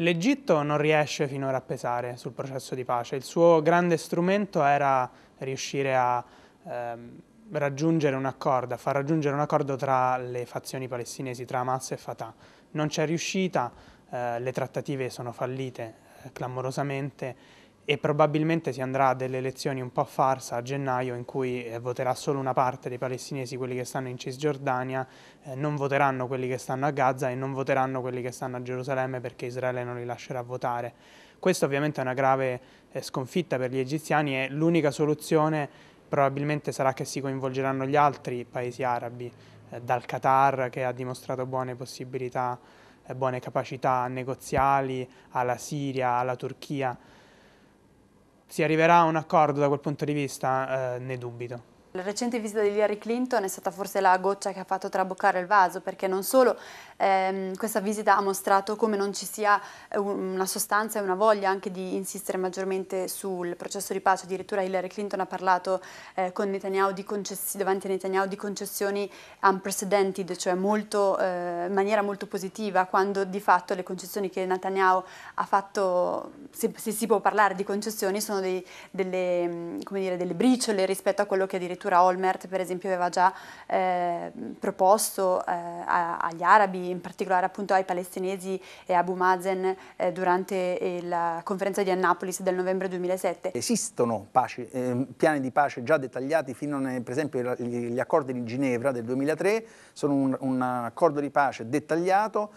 L'Egitto non riesce finora a pesare sul processo di pace. Il suo grande strumento era riuscire a ehm, raggiungere un accordo, a far raggiungere un accordo tra le fazioni palestinesi, tra Hamas e Fatah. Non c'è riuscita, eh, le trattative sono fallite eh, clamorosamente e probabilmente si andrà a delle elezioni un po' a farsa a gennaio in cui eh, voterà solo una parte dei palestinesi, quelli che stanno in Cisgiordania, eh, non voteranno quelli che stanno a Gaza e non voteranno quelli che stanno a Gerusalemme perché Israele non li lascerà votare. Questa ovviamente è una grave eh, sconfitta per gli egiziani e l'unica soluzione probabilmente sarà che si coinvolgeranno gli altri paesi arabi, eh, dal Qatar che ha dimostrato buone possibilità, eh, buone capacità negoziali, alla Siria, alla Turchia si arriverà a un accordo da quel punto di vista, eh, ne dubito. La recente visita di Hillary Clinton è stata forse la goccia che ha fatto traboccare il vaso, perché non solo ehm, questa visita ha mostrato come non ci sia eh, una sostanza e una voglia anche di insistere maggiormente sul processo di pace, addirittura Hillary Clinton ha parlato eh, Netanyahu davanti a Netanyahu di concessioni unprecedented, cioè molto, eh, in maniera molto positiva, quando di fatto le concessioni che Netanyahu ha fatto, se, se si può parlare di concessioni, sono dei, delle, mm, dire, delle briciole rispetto a quello che addirittura addirittura Olmert per esempio aveva già eh, proposto eh, agli arabi, in particolare appunto ai palestinesi e a Abu Mazen eh, durante la conferenza di Annapolis del novembre 2007. Esistono pace, ehm, piani di pace già dettagliati fino a, per esempio gli accordi di Ginevra del 2003, sono un, un accordo di pace dettagliato,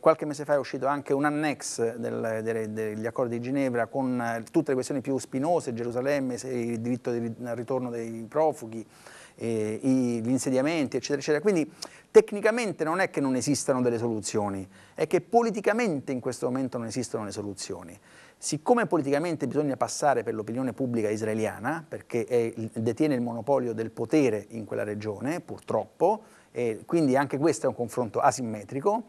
qualche mese fa è uscito anche un annex del, del, degli accordi di Ginevra con eh, tutte le questioni più spinose, Gerusalemme, il diritto di ritorno dei profughi, profughi, eh, i, gli insediamenti, eccetera, eccetera. Quindi tecnicamente non è che non esistano delle soluzioni, è che politicamente in questo momento non esistono le soluzioni. Siccome politicamente bisogna passare per l'opinione pubblica israeliana, perché è, detiene il monopolio del potere in quella regione, purtroppo, e quindi anche questo è un confronto asimmetrico,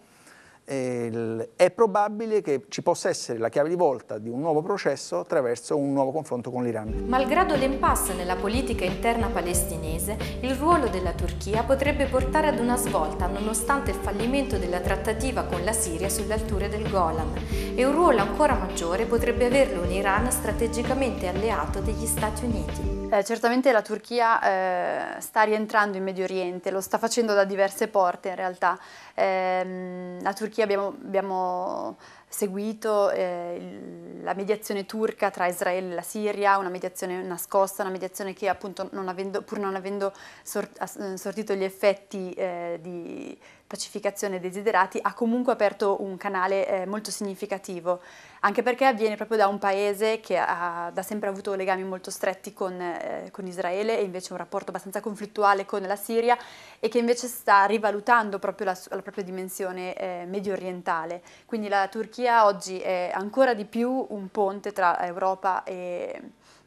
è probabile che ci possa essere la chiave di volta di un nuovo processo attraverso un nuovo confronto con l'Iran. Malgrado l'impasse nella politica interna palestinese, il ruolo della Turchia potrebbe portare ad una svolta nonostante il fallimento della trattativa con la Siria sulle alture del Golan e un ruolo ancora maggiore potrebbe averlo un Iran strategicamente alleato degli Stati Uniti. Eh, certamente la Turchia eh, sta rientrando in Medio Oriente, lo sta facendo da diverse porte in realtà. Eh, la Turchia abbiamo, abbiamo seguito eh, la mediazione turca tra Israele e la Siria, una mediazione nascosta, una mediazione che appunto non avendo, pur non avendo sort, sortito gli effetti eh, di pacificazione desiderati ha comunque aperto un canale eh, molto significativo, anche perché avviene proprio da un paese che ha da sempre avuto legami molto stretti con, eh, con Israele e invece un rapporto abbastanza conflittuale con la Siria e che invece sta rivalutando proprio la, la propria dimensione eh, medio orientale. Quindi la Turchia oggi è ancora di più un ponte tra Europa e,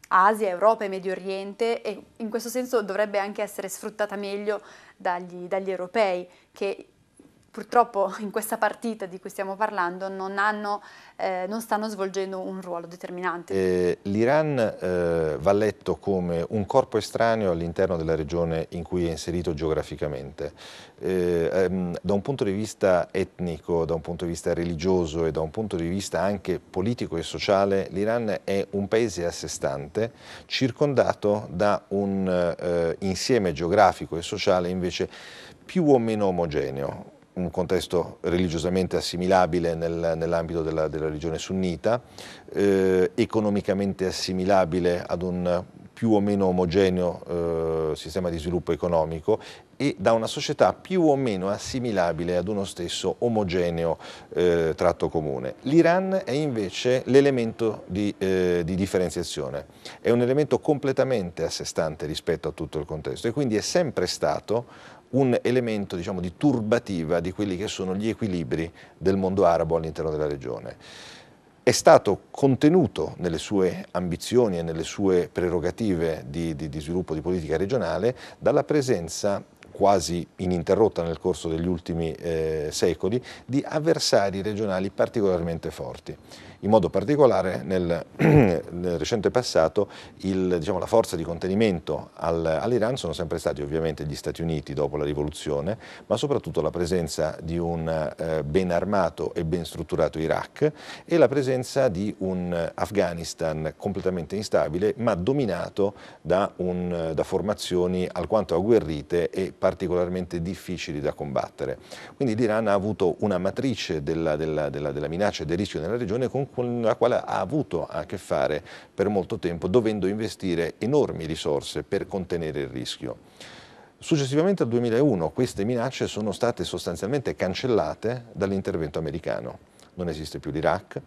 Asia, Europa e Medio Oriente e in questo senso dovrebbe anche essere sfruttata meglio dagli, dagli europei che purtroppo in questa partita di cui stiamo parlando non, hanno, eh, non stanno svolgendo un ruolo determinante. Eh, L'Iran eh, va letto come un corpo estraneo all'interno della regione in cui è inserito geograficamente. Eh, ehm, da un punto di vista etnico, da un punto di vista religioso e da un punto di vista anche politico e sociale, l'Iran è un paese a sé stante, circondato da un eh, insieme geografico e sociale invece più o meno omogeneo un contesto religiosamente assimilabile nel, nell'ambito della, della, religione sunnita, eh, economicamente assimilabile ad un più o meno omogeneo eh, sistema di sviluppo economico e da una società più o meno assimilabile ad uno stesso omogeneo eh, tratto comune. L'Iran è invece l'elemento di, eh, di, differenziazione, è un elemento completamente a sé stante rispetto a tutto il contesto e quindi è sempre stato un elemento diciamo, di turbativa di quelli che sono gli equilibri del mondo arabo all'interno della regione è stato contenuto nelle sue ambizioni e nelle sue prerogative di, di, di, sviluppo di politica regionale dalla presenza quasi ininterrotta nel corso degli ultimi eh, secoli, di avversari regionali particolarmente forti in modo particolare nel, nel recente passato il, diciamo, la forza di contenimento al, all'Iran sono sempre stati ovviamente gli Stati Uniti dopo la rivoluzione, ma soprattutto la presenza di un eh, ben armato e ben strutturato Iraq e la presenza di un Afghanistan completamente instabile ma dominato da, un, da formazioni alquanto agguerrite e particolarmente difficili da combattere. Quindi l'Iran ha avuto una matrice della, della, della, della minaccia e del rischio nella regione con con la quale ha avuto a che fare per molto tempo, dovendo investire enormi risorse per contenere il rischio. Successivamente al 2001 queste minacce sono state sostanzialmente cancellate dall'intervento americano. Non esiste più l'Iraq,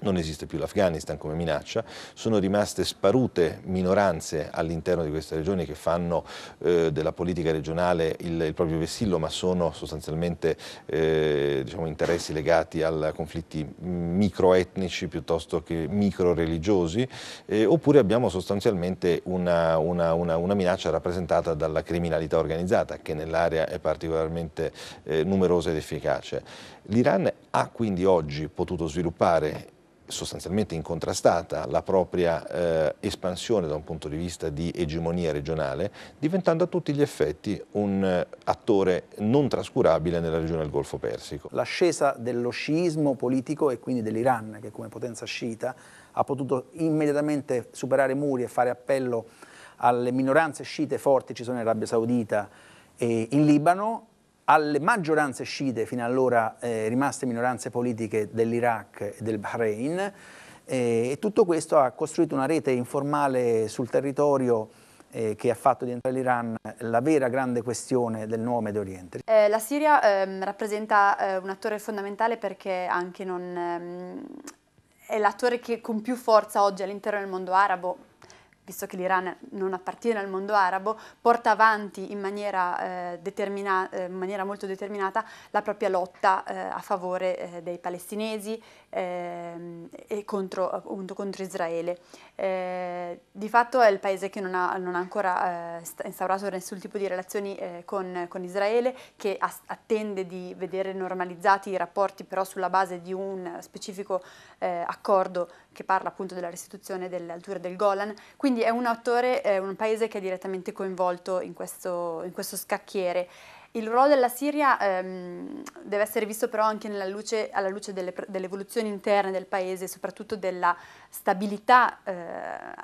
non esiste più l'Afghanistan come minaccia, sono rimaste sparute minoranze all'interno di queste regioni che fanno eh, della politica regionale il, il, proprio vessillo, ma sono sostanzialmente eh, diciamo, interessi legati a conflitti microetnici piuttosto che microreligiosi, eh, oppure abbiamo sostanzialmente una, una, una, una, minaccia rappresentata dalla criminalità organizzata, che nell'area è particolarmente eh, numerosa ed efficace. L'Iran ha quindi oggi potuto sviluppare sostanzialmente incontrastata la propria eh, espansione da un punto di vista di egemonia regionale, diventando a tutti gli effetti un eh, attore non trascurabile nella regione del Golfo Persico. L'ascesa dello sciismo politico e quindi dell'Iran, che come potenza sciita ha potuto immediatamente superare muri e fare appello alle minoranze sciite forti ci sono in Arabia Saudita e in Libano, alle maggioranze sciite fino allora eh, rimaste minoranze politiche dell'Iraq e del Bahrain eh, e tutto questo ha costruito una rete informale sul territorio eh, che ha fatto diventare l'Iran la vera grande questione del nuovo Medio Oriente. Eh, la Siria ehm, rappresenta eh, un attore fondamentale perché anche non... Ehm, è l'attore che con più forza oggi all'interno del mondo arabo, visto che l'Iran non appartiene al mondo arabo, porta avanti in maniera, eh, determina- eh, in maniera molto determinata la propria lotta eh, a favore eh, dei palestinesi ehm, e contro, appunto, contro Israele. Eh, di fatto è il paese che non ha, non ha ancora eh, instaurato nessun tipo di relazioni con, con, Israele, che as- attende di vedere normalizzati i rapporti però sulla base di un specifico accordo che parla appunto della restituzione delle alture del Golan. Quindi quindi è un autore, è un paese che è direttamente coinvolto in questo, in questo scacchiere. Il ruolo della Siria ehm, deve essere visto però anche luce, alla luce delle, delle, evoluzioni interne del paese, soprattutto della stabilità, eh,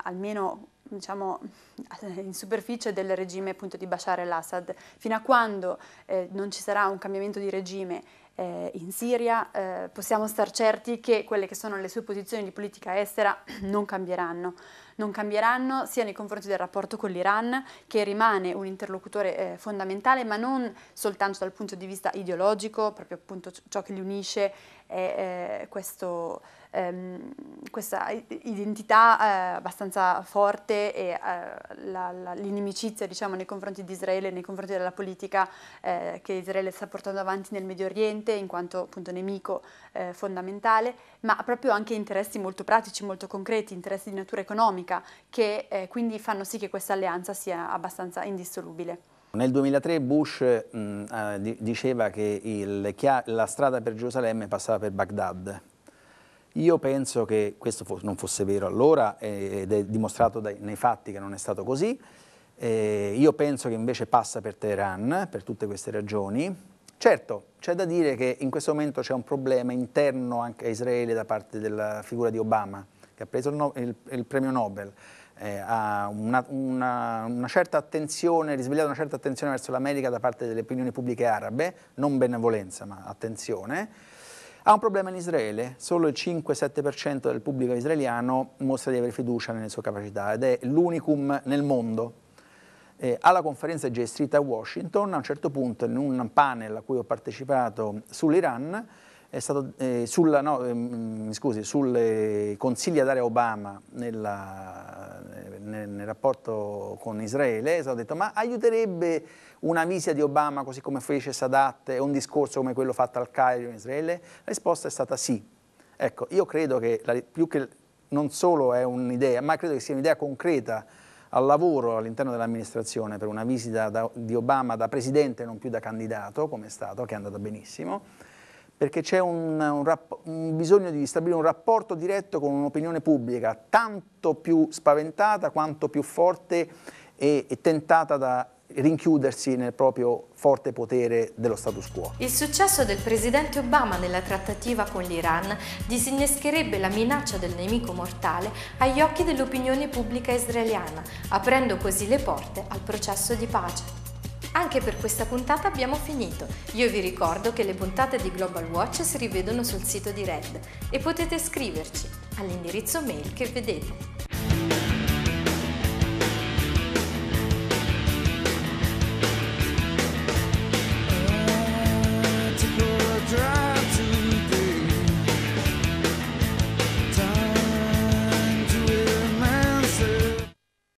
almeno diciamo, in superficie del regime appunto, di Bashar al-Assad. Fino a quando eh, non ci sarà un cambiamento di regime eh, in Siria, eh, possiamo star certi che quelle che sono le sue posizioni di politica estera non cambieranno. Non cambieranno sia nei confronti del rapporto con l'Iran, che rimane un interlocutore eh, fondamentale, ma non soltanto dal punto di vista ideologico, proprio appunto ciò che li unisce è eh, questo, ehm, questa identità eh, abbastanza forte e eh, la, la, l'inimicizia diciamo, nei confronti di Israele, nei confronti della politica che Israele sta portando avanti nel Medio Oriente cliente in quanto appunto nemico eh, fondamentale, ma proprio anche interessi molto pratici, molto concreti, interessi di natura economica che eh, quindi fanno sì che questa alleanza sia abbastanza indissolubile. Nel 2003 Bush mh, eh, diceva che il, la strada per Gerusalemme passava per Baghdad. Io penso che questo fo non fosse vero allora ed è dimostrato dai, nei fatti che non è stato così. Eh, io penso che invece passa per Teheran per tutte queste ragioni Certo, c'è da dire che in questo momento c'è un problema interno anche a Israele da parte della figura di Obama, che ha preso il, no il, il premio Nobel, eh, ha una, una, una, certa attenzione, risvegliato una certa attenzione verso l'America da parte delle opinioni pubbliche arabe, non benevolenza ma attenzione. Ha un problema in Israele, solo il 5-7% del pubblico israeliano mostra di avere fiducia nelle sue capacità ed è l'unicum nel mondo eh, alla conferenza gestita a Washington, a un certo punto in un panel a cui ho partecipato sull'Iran, eh, sulla, no, eh, scusi, sulle consigli a dare a Obama nella, eh, nel, nel, rapporto con Israele, è stato detto ma aiuterebbe una visita di Obama così come fece Sadat e un discorso come quello fatto al Cairo in Israele? La risposta è stata sì. Ecco, io credo che, la, più che non solo è un'idea, ma credo che sia un'idea concreta al lavoro all'interno dell'amministrazione per una visita da, di Obama da presidente, e non più da candidato, come è stato, che è andata benissimo, perché c'è un, un, un bisogno di stabilire un rapporto diretto con un'opinione pubblica tanto più spaventata quanto più forte e, tentata da rinchiudersi nel proprio forte potere dello status quo. Il successo del presidente Obama nella trattativa con l'Iran disinnescherebbe la minaccia del nemico mortale agli occhi dell'opinione pubblica israeliana, aprendo così le porte al processo di pace. Anche per questa puntata abbiamo finito. Io vi ricordo che le puntate di Global Watch si rivedono sul sito di Red e potete scriverci all'indirizzo mail che vedete.